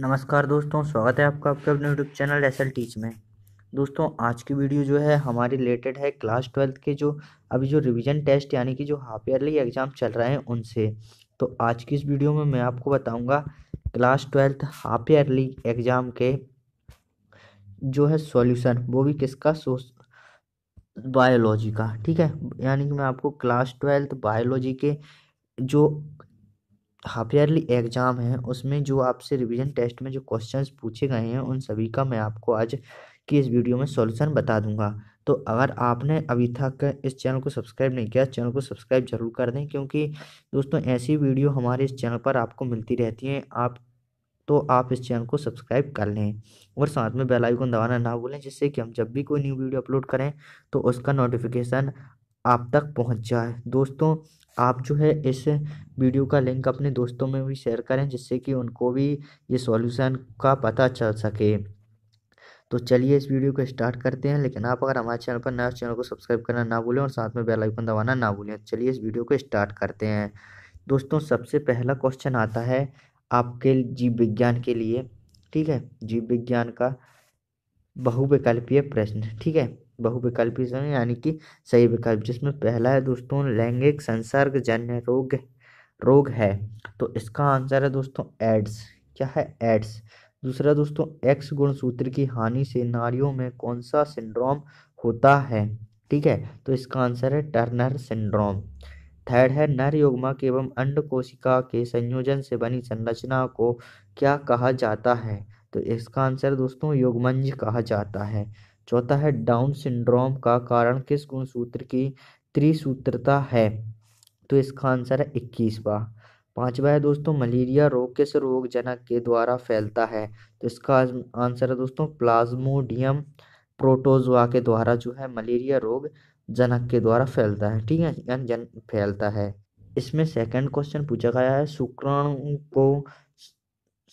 नमस्कार दोस्तों स्वागत है आपका आपके अपने YouTube channel S L teach में दोस्तों आज की वीडियो जो है हमारी रिलेटेड है क्लास ट्वेल्थ के जो अभी जो रिवीजन टेस्ट यानी कि जो हाफ ईयरली एग्ज़ाम चल रहे हैं उनसे तो आज की इस वीडियो में मैं आपको बताऊंगा class twelfth half yearly exam के जो है सॉल्यूशन वो भी किसका बायोलॉजी का ठीक है यानी कि मैं आपको क्लास ट्वेल्थ बायोलॉजी के जो हाफ ईयरली एग्जाम है उसमें जो आपसे रिवीजन टेस्ट में जो क्वेश्चंस पूछे गए हैं उन सभी का मैं आपको आज की इस वीडियो में सॉल्यूशन बता दूंगा तो अगर आपने अभी तक इस चैनल को सब्सक्राइब नहीं किया चैनल को सब्सक्राइब जरूर कर दें क्योंकि दोस्तों ऐसी वीडियो हमारे इस चैनल पर आपको मिलती रहती हैं आप तो आप इस चैनल को सब्सक्राइब कर लें और साथ में बेल आइकन दबाना ना भूलें जिससे कि हम जब भी कोई न्यू वीडियो अपलोड करें तो उसका नोटिफिकेशन आप तक पहुँच जाए दोस्तों आप जो है इस वीडियो का लिंक अपने दोस्तों में भी शेयर करें जिससे कि उनको भी ये सॉल्यूशन का पता चल सके तो चलिए इस वीडियो को स्टार्ट करते हैं लेकिन आप अगर हमारे चैनल पर नए तो चैनल को सब्सक्राइब करना ना भूलें और साथ में बेल आइकन दबाना ना भूलें चलिए इस वीडियो को स्टार्ट करते हैं दोस्तों सबसे पहला क्वेश्चन आता है आपके जीव विज्ञान के लिए ठीक है जीव विज्ञान का बहुविकल्पीय प्रश्न ठीक है बहुविकल्पी सम यानी कि सही विकल्प जिसमें पहला है दोस्तों लैंगिक संसर्ग जन्य रोग रोग है तो इसका आंसर है दोस्तों एड्स क्या है एड्स दूसरा दोस्तों एक्स गुणसूत्र की हानि से नारियों में कौन सा सिंड्रोम होता है ठीक है तो इसका आंसर है टर्नर सिंड्रोम थर्ड है नर युग्मक एवं अंड कोशिका के संयोजन से बनी संरचना को क्या कहा जाता है तो इसका आंसर दोस्तों योगमंज कहा जाता है चौथा है डाउन सिंड्रोम का कारण किस गुणसूत्र की त्रिसूत्रता है तो इसका आंसर है इक्कीसवा पांचवा है दोस्तों मलेरिया रोग किस रोग जनक के द्वारा फैलता है तो इसका आंसर है दोस्तों प्लाज्मोडियम प्रोटोजोआ के द्वारा जो है मलेरिया रोग जनक के द्वारा फैलता है ठीक है जन फैलता है इसमें सेकंड क्वेश्चन पूछा गया है शुक्राणु को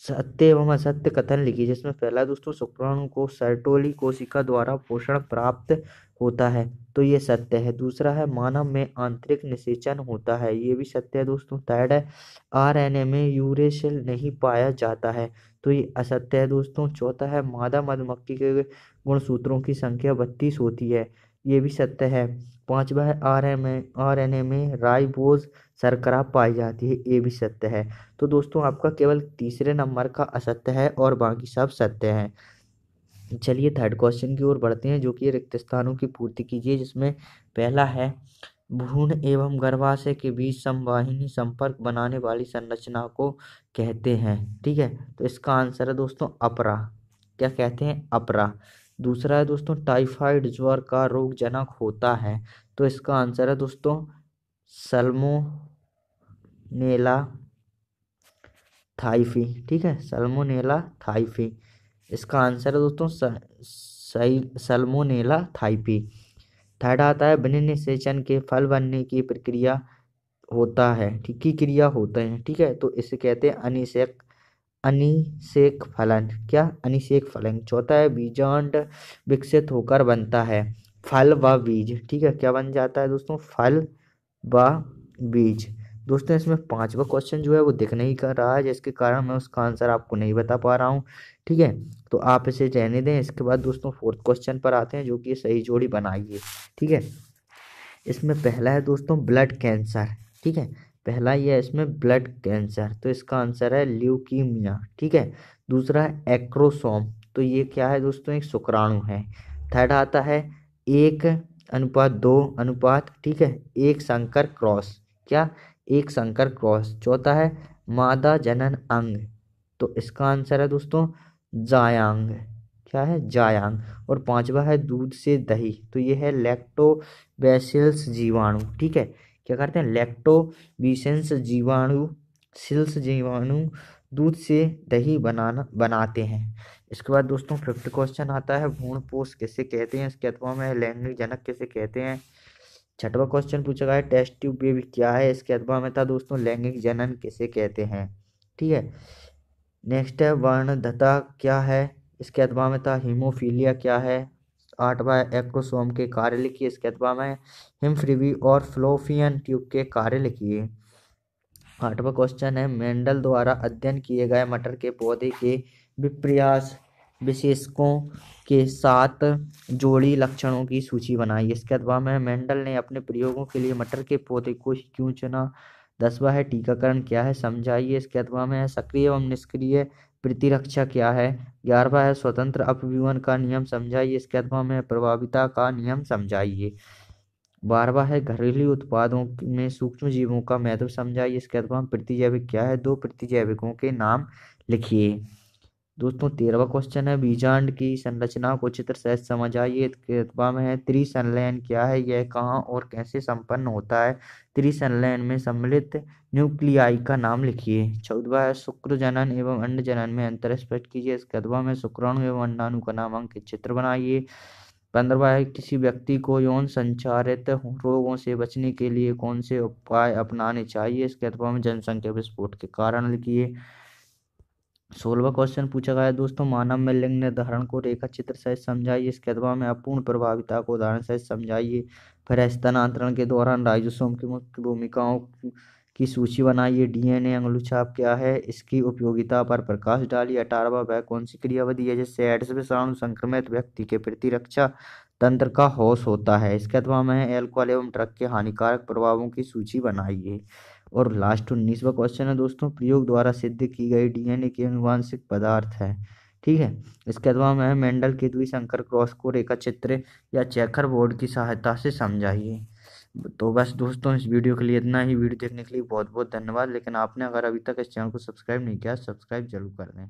सत्य एवं असत्य कथन लिखी जिसमें पहला दोस्तों शुक्राणु को सर्टोली कोशिका द्वारा पोषण प्राप्त होता है तो ये सत्य है दूसरा है मानव में आंतरिक निषेचन होता है ये भी सत्य है दोस्तों थर्ड है ए में यूरेशल नहीं पाया जाता है तो ये असत्य है दोस्तों चौथा है मादा मधुमक्खी के गुणसूत्रों की संख्या बत्तीस होती है ये भी सत्य है पाँचवा है R N A R N A में राइबोज सरकरा पाई जाती है ये भी सत्य है तो दोस्तों आपका केवल तीसरे नंबर का असत्य है और बाकी सब सत्य हैं चलिए थर्ड क्वेश्चन की ओर बढ़ते हैं जो कि रिक्त स्थानों की पूर्ति कीजिए जिसमें पहला है भ्रूण एवं गर्भाशय के बीच संवाहिनी संपर्क बनाने वाली संरचना को कहते हैं ठीक है तो इसका आंसर है दोस्तों अपरा क्या कहते हैं अपरा दूसरा है दोस्तों टाइफाइड ज्वर का रोग जनक होता है तो इसका आंसर है दोस्तों नेला थाइफी ठीक है नेला थाइफी इसका आंसर है दोस्तों सलमो नेला थाइपी थर्ड आता है बनने सेचन के फल बनने की प्रक्रिया होता है ठीक की क्रिया होते हैं ठीक है तो इसे कहते हैं अनिशेक अनिशेक फलन क्या अनिशेक फलन चौथा है बीजांड विकसित होकर बनता है फल व बीज ठीक है क्या बन जाता है दोस्तों फल व बीज दोस्तों इसमें पांचवा क्वेश्चन जो है वो दिख नहीं कर रहा है जिसके कारण मैं उसका आंसर आपको नहीं बता पा रहा हूँ ठीक है तो आप इसे रहने दें इसके बाद दोस्तों फोर्थ क्वेश्चन पर आते हैं जो कि सही जोड़ी बनाइए ठीक है इसमें पहला है दोस्तों ब्लड कैंसर ठीक है पहला ये है इसमें ब्लड कैंसर तो इसका आंसर है ल्यूकीमिया ठीक है दूसरा है एक्रोसोम तो ये क्या है दोस्तों एक शुक्राणु है थर्ड आता है एक अनुपात दो अनुपात ठीक है एक शंकर क्रॉस क्या एक शंकर क्रॉस चौथा है मादा जनन अंग तो इसका आंसर है दोस्तों जायांग क्या है जायांग और पांचवा है दूध से दही तो ये है लैक्टोबैसिल्स जीवाणु ठीक है क्या करते हैं लैक्टोबिसेंस जीवाणु सिल्स जीवाणु दूध से दही बनाना बनाते हैं इसके बाद दोस्तों फिफ्थ क्वेश्चन आता है भूण पोष किसे कहते हैं इसके अथवा में लैंगिक जनक किसे कहते हैं छठवा क्वेश्चन पूछा गया है टेस्ट ट्यूब बेबी क्या है इसके अथवा में था दोस्तों लैंगिक जनन किसे कहते हैं ठीक है नेक्स्ट है वर्णधता क्या है इसके अथवा में था हीमोफीलिया क्या है आठवां है एक्रोसोम के कार्य लिखिए इसके अथवा में हिमफ्रीवी और फ्लोफियन ट्यूब के कार्य लिखिए आठवां क्वेश्चन है मेंडल द्वारा अध्ययन किए गए मटर के पौधे के विप्रयास विशेषकों के साथ जोड़ी लक्षणों की सूची बनाई इसके अथवा में मेंडल ने अपने प्रयोगों के लिए मटर के पौधे को क्यों चुना दसवा है टीकाकरण क्या है समझाइए इसके अथवा में सक्रिय एवं निष्क्रिय प्रतिरक्षा क्या है ग्यारहवा है स्वतंत्र अपव्यूहन का नियम समझाइए इसके अथवा में प्रभाविता का नियम समझाइए बारहवा है घरेलू उत्पादों में सूक्ष्म जीवों का महत्व समझाइए इसके अथवा प्रतिजैविक क्या है दो प्रतिजैविकों के नाम लिखिए दोस्तों तेरहवा क्वेश्चन है बीजांड की संरचना को चित्र सहित समझाइए कृतवा में है त्रिसंलयन क्या है यह कहाँ और कैसे संपन्न होता है त्रिसंलयन में सम्मिलित न्यूक्लियाई का नाम लिखिए चौदवा है शुक्र जनन एवं अंड जनन में अंतर स्पष्ट कीजिए इस कृतवा में शुक्राणु एवं अंडाणु का नाम अंकित चित्र बनाइए पंद्रवा है किसी व्यक्ति को यौन संचारित रोगों से बचने के लिए कौन से उपाय अपनाने चाहिए इस अथवा में जनसंख्या विस्फोट के कारण लिखिए सोलवा क्वेश्चन पूछा गया है दोस्तों मानव में लिंग निर्धारण को रेखा चित्र सहित समझाइए इसके अथवा में अपूर्ण प्रभाविता को उदाहरण सहित समझाइए फिर स्थानांतरण के दौरान राइजोसोम की मुख्य भूमिकाओं की सूची बनाइए डीएनए अंगुलछाप क्या है इसकी उपयोगिता पर प्रकाश डालिए अठारवा वह कौन सी क्रियावधि है जिससे एड्स विषाणु संक्रमित व्यक्ति के प्रति रक्षा तंत्र का होश होता है इसके अथवा में एल्कोहल एवं ट्रक के हानिकारक प्रभावों की सूची बनाइए और लास्ट उन्नीसवा क्वेश्चन है दोस्तों प्रयोग द्वारा सिद्ध की गई डीएनए की अनुवांशिक पदार्थ है ठीक है इसके अलावा मैं मेंडल के द्वी शंकर क्रॉस को रेखा चित्र या चेकर बोर्ड की सहायता से समझाइए तो बस दोस्तों इस वीडियो के लिए इतना ही वीडियो देखने के लिए बहुत बहुत धन्यवाद लेकिन आपने अगर अभी तक इस चैनल को सब्सक्राइब नहीं किया सब्सक्राइब जरूर कर दें